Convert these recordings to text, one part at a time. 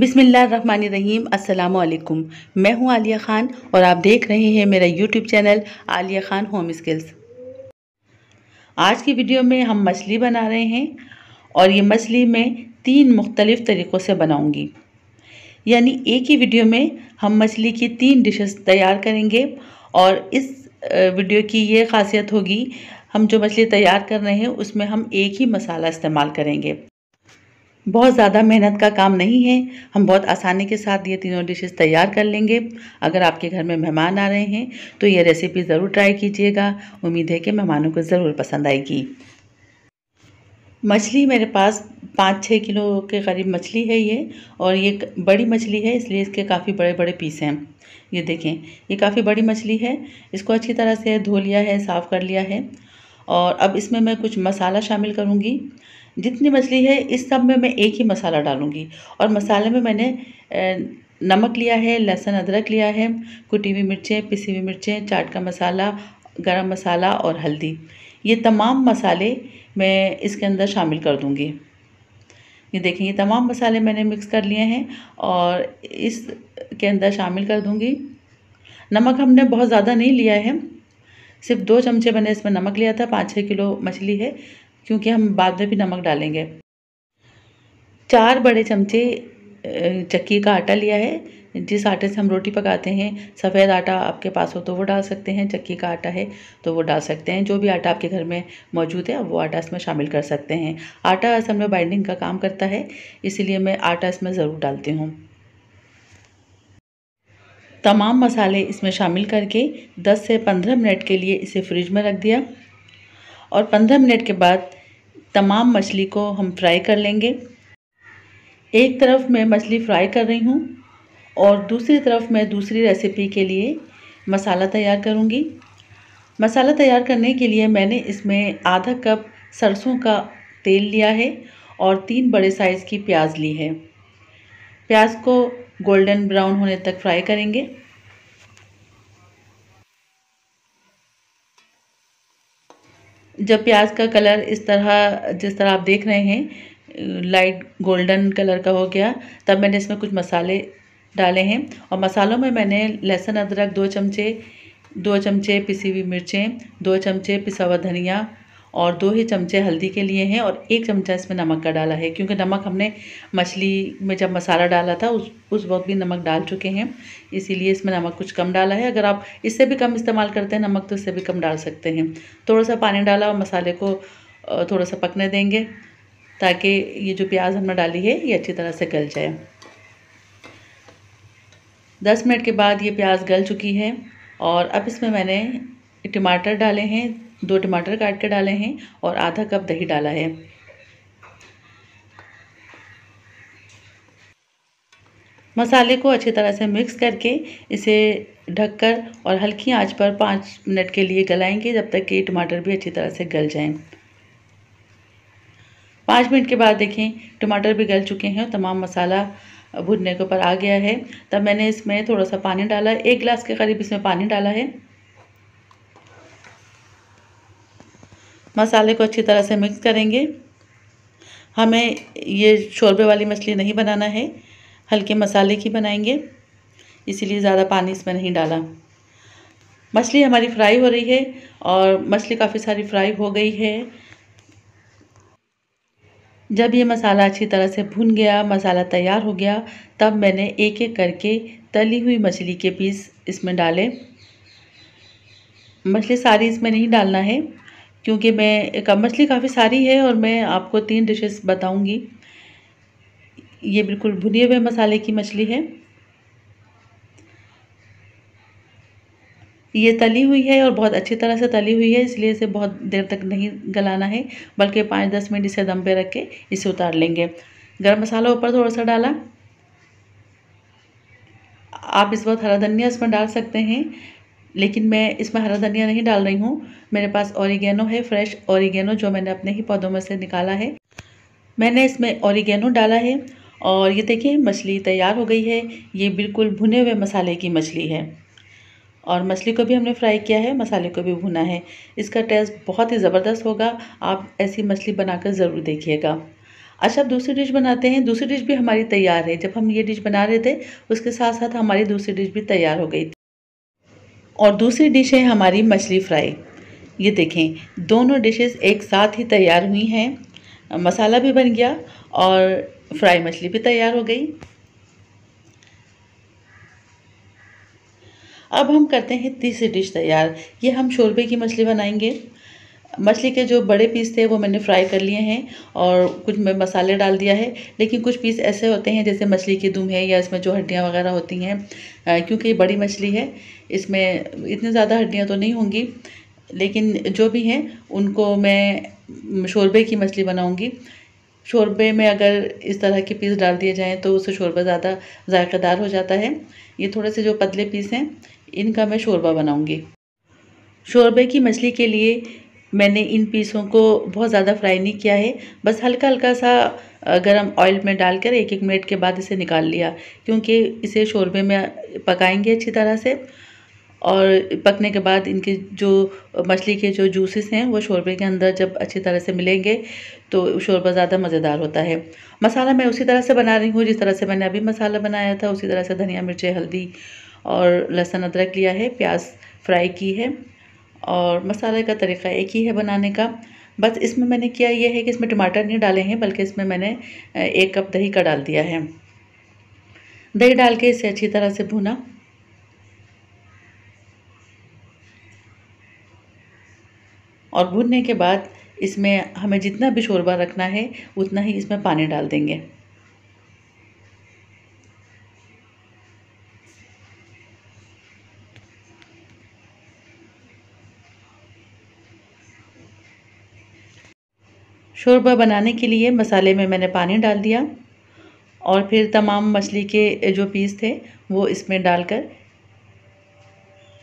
बिसमीम् अल्लाम मैं हूं आलिया ख़ान और आप देख रहे हैं मेरा YouTube channel Aliya Khan home skills आज की वीडियो में हम मछली बना रहे हैं और ये मछली मैं तीन मुख्तलिफ़ तरीक़ों से बनाऊंगी यानी एक ही वीडियो में हम मछली की तीन डिशेस तैयार करेंगे और इस वीडियो की ये खासियत होगी हम जो मछली तैयार कर रहे हैं उसमें हम एक ही मसाला इस्तेमाल करेंगे बहुत ज़्यादा मेहनत का काम नहीं है हम बहुत आसानी के साथ ये तीनों डिशेस तैयार कर लेंगे अगर आपके घर में मेहमान आ रहे हैं तो ये रेसिपी ज़रूर ट्राई कीजिएगा उम्मीद है कि मेहमानों को ज़रूर पसंद आएगी मछली मेरे पास पाँच छः किलो के करीब मछली है ये और ये बड़ी मछली है इसलिए इसके काफ़ी बड़े बड़े पीस हैं ये देखें ये काफ़ी बड़ी मछली है इसको अच्छी तरह से धो लिया है साफ़ कर लिया है और अब इसमें मैं कुछ मसाला शामिल करूँगी जितनी मछली है इस सब में मैं एक ही मसाला डालूँगी और मसाले में मैंने नमक लिया है लहसुन अदरक लिया है कुटी हुई मिर्चें पिसी हुई मिर्चें चाट का मसाला गरम मसाला और हल्दी ये तमाम मसाले मैं इसके अंदर शामिल कर दूँगी ये देखें ये तमाम मसाले मैंने मिक्स कर लिए हैं और इस के अंदर शामिल कर दूँगी नमक हमने बहुत ज़्यादा नहीं लिया है सिर्फ दो चमचे मैंने इसमें नमक लिया था पाँच छः किलो मछली है क्योंकि हम बाद में भी नमक डालेंगे चार बड़े चमचे चक्की का आटा लिया है जिस आटे से हम रोटी पकाते हैं सफ़ेद आटा आपके पास हो तो वो डाल सकते हैं चक्की का आटा है तो वो डाल सकते हैं जो भी आटा आपके घर में मौजूद है वो आटा इसमें शामिल कर सकते हैं आटा असल में बाइंडिंग का काम करता है इसीलिए मैं आटा इसमें ज़रूर डालती हूँ तमाम मसाले इसमें शामिल करके 10 से 15 मिनट के लिए इसे फ्रिज में रख दिया और 15 मिनट के बाद तमाम मछली को हम फ्राई कर लेंगे एक तरफ मैं मछली फ्राई कर रही हूँ और दूसरी तरफ मैं दूसरी रेसिपी के लिए मसाला तैयार करूँगी मसाला तैयार करने के लिए मैंने इसमें आधा कप सरसों का तेल लिया है और तीन बड़े साइज़ की प्याज ली है प्याज को गोल्डन ब्राउन होने तक फ्राई करेंगे जब प्याज का कलर इस तरह जिस तरह आप देख रहे हैं लाइट गोल्डन कलर का हो गया तब मैंने इसमें कुछ मसाले डाले हैं और मसालों में मैंने लहसुन अदरक दो चमचे दो चमचे पिसी हुई मिर्चें दो चमचे पिसा हुआ धनिया और दो ही चमचे हल्दी के लिए हैं और एक चमचा इसमें नमक का डाला है क्योंकि नमक हमने मछली में जब मसाला डाला था उस उस वक्त भी नमक डाल चुके हैं इसीलिए इसमें नमक कुछ कम डाला है अगर आप इससे भी कम इस्तेमाल करते हैं नमक तो इससे भी कम डाल सकते हैं थोड़ा सा पानी डाला और मसाले को थोड़ा सा पकने देंगे ताकि ये जो प्याज हमने डाली है ये अच्छी तरह से गल जाए दस मिनट के बाद ये प्याज गल चुकी है और अब इसमें मैंने टमाटर डाले हैं दो टमाटर काट के डाले हैं और आधा कप दही डाला है मसाले को अच्छी तरह से मिक्स करके इसे ढककर और हल्की आंच पर पाँच मिनट के लिए गलाएंगे जब तक कि टमाटर भी अच्छी तरह से गल जाएं। पाँच मिनट के बाद देखें टमाटर भी गल चुके हैं और तमाम मसाला भुनने के ऊपर आ गया है तब मैंने इसमें थोड़ा सा पानी डाला एक गिलास के करीब इसमें पानी डाला है मसाले को अच्छी तरह से मिक्स करेंगे हमें ये शोरबे वाली मछली नहीं बनाना है हल्के मसाले की बनाएंगे इसीलिए ज़्यादा पानी इसमें नहीं डाला मछली हमारी फ्राई हो रही है और मछली काफ़ी सारी फ्राई हो गई है जब ये मसाला अच्छी तरह से भुन गया मसाला तैयार हो गया तब मैंने एक एक करके तली हुई मछली के पीस इसमें डाले मछली सारी इसमें नहीं डालना है क्योंकि मैं मछली काफ़ी सारी है और मैं आपको तीन डिशेस बताऊंगी ये बिल्कुल भुने हुए मसाले की मछली है ये तली हुई है और बहुत अच्छी तरह से तली हुई है इसलिए इसे बहुत देर तक नहीं गलाना है बल्कि पाँच दस मिनट इसे दम पे रख के इसे उतार लेंगे गर्म मसाला ऊपर थोड़ा सा डाला आप इस वक्त हरा धनिया इसमें डाल सकते हैं लेकिन मैं इसमें हरा धनिया नहीं डाल रही हूँ मेरे पास ऑरिगेनो है फ्रेश ऑरिगेनो जो मैंने अपने ही पौधों में से निकाला है मैंने इसमें ऑरिगेनो डाला है और ये देखिए मछली तैयार हो गई है ये बिल्कुल भुने हुए मसाले की मछली है और मछली को भी हमने फ्राई किया है मसाले को भी भुना है इसका टेस्ट बहुत ही ज़बरदस्त होगा आप ऐसी मछली बनाकर ज़रूर देखिएगा अच्छा अब दूसरी डिश बनाते हैं दूसरी डिश भी हमारी तैयार है जब हम ये डिश बना रहे थे उसके साथ साथ हमारी दूसरी डिश भी तैयार हो गई थी और दूसरी डिश है हमारी मछली फ्राई ये देखें दोनों डिशेस एक साथ ही तैयार हुई हैं मसाला भी बन गया और फ्राई मछली भी तैयार हो गई अब हम करते हैं तीसरी डिश तैयार ये हम शोरबे की मछली बनाएंगे मछली के जो बड़े पीस थे वो मैंने फ्राई कर लिए हैं और कुछ मैं मसाले डाल दिया है लेकिन कुछ पीस ऐसे होते हैं जैसे मछली की दुम है या इसमें जो हड्डियाँ वगैरह होती हैं क्योंकि बड़ी मछली है इसमें इतनी ज़्यादा हड्डियाँ तो नहीं होंगी लेकिन जो भी हैं उनको मैं शोरबे की मछली बनाऊँगी शोरबे में अगर इस तरह के पीस डाल दिए जाएँ तो उससे शोरबा ज़्यादा जायकेदार हो जाता है ये थोड़े से जो पतले पीस हैं इनका मैं शोरबा बनाऊँगी शोरबे की मछली के लिए मैंने इन पीसों को बहुत ज़्यादा फ्राई नहीं किया है बस हल्का हल्का सा गरम ऑयल में डालकर एक एक मिनट के बाद इसे निकाल लिया क्योंकि इसे शोरबे में पकाएंगे अच्छी तरह से और पकने के बाद इनके जो मछली के जो जूसेस हैं वो शोरबे के अंदर जब अच्छी तरह से मिलेंगे तो शोरबा ज़्यादा मज़ेदार होता है मसाला मैं उसी तरह से बना रही हूँ जिस तरह से मैंने अभी मसाला बनाया था उसी तरह से धनिया मिर्चें हल्दी और लहसुन अदरक लिया है प्याज फ्राई की है और मसाले का तरीका एक ही है बनाने का बस इसमें मैंने किया ये है कि इसमें टमाटर नहीं डाले हैं बल्कि इसमें मैंने एक कप दही का डाल दिया है दही डाल के इसे अच्छी तरह से भुना और भुनने के बाद इसमें हमें जितना भी शोरबा रखना है उतना ही इसमें पानी डाल देंगे शोरबा बनाने के लिए मसाले में मैंने पानी डाल दिया और फिर तमाम मछली के जो पीस थे वो इसमें डालकर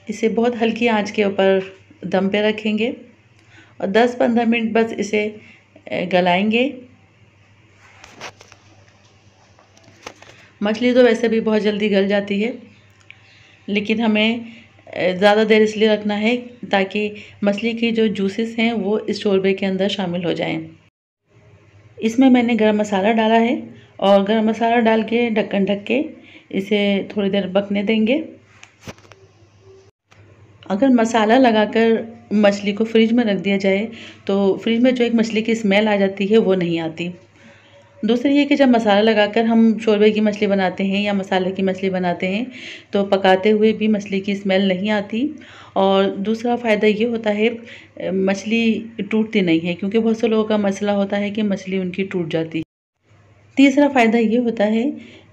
इसे बहुत हल्की आंच के ऊपर दम पे रखेंगे और 10-15 मिनट बस इसे गलाएंगे मछली तो वैसे भी बहुत जल्दी गल जाती है लेकिन हमें ज़्यादा देर इसलिए रखना है ताकि मछली की जो जूसेस हैं वो इस शोरबे के अंदर शामिल हो जाएं इसमें मैंने गरम मसाला डाला है और गरम मसाला डाल के ढक्कन ढक के इसे थोड़ी देर पकने देंगे अगर मसाला लगाकर मछली को फ्रिज में रख दिया जाए तो फ्रिज में जो एक मछली की स्मेल आ जाती है वो नहीं आती दूसरी ये कि जब मसाला लगाकर हम शोरबे की मछली बनाते हैं या मसाले की मछली बनाते हैं तो पकाते हुए भी मछली की स्मेल नहीं आती और दूसरा फ़ायदा ये होता है मछली टूटती नहीं है क्योंकि बहुत से लोगों का मसला होता है कि मछली उनकी टूट जाती तीसरा फ़ायदा ये होता है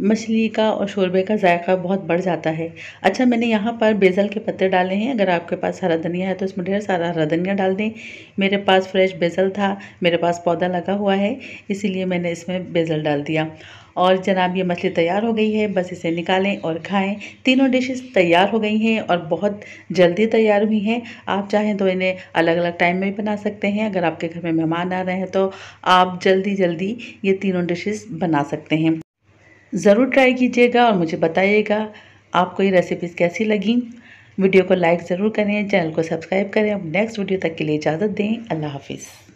मछली का और शोरबे का जायका बहुत बढ़ जाता है अच्छा मैंने यहाँ पर बेज़ल के पत्ते डाले हैं अगर आपके पास हरा धनिया है तो इसमें ढेर सारा हरा धनिया डाल दें मेरे पास फ्रेश बेज़ल था मेरे पास पौधा लगा हुआ है इसीलिए मैंने इसमें बेज़ल डाल दिया और जनाब ये मछली तैयार हो गई है बस इसे निकालें और खाएं तीनों डिशेस तैयार हो गई हैं और बहुत जल्दी तैयार हुई हैं आप चाहें तो इन्हें अलग अलग टाइम में भी बना सकते हैं अगर आपके घर में मेहमान आ रहे हैं तो आप जल्दी जल्दी ये तीनों डिशेस बना सकते हैं ज़रूर ट्राई कीजिएगा और मुझे बताइएगा आपको ये रेसिपीज़ कैसी लगी वीडियो को लाइक ज़रूर करें चैनल को सब्सक्राइब करें अब नेक्स्ट वीडियो तक के लिए इजाज़त दें अल्लाह हाफिज़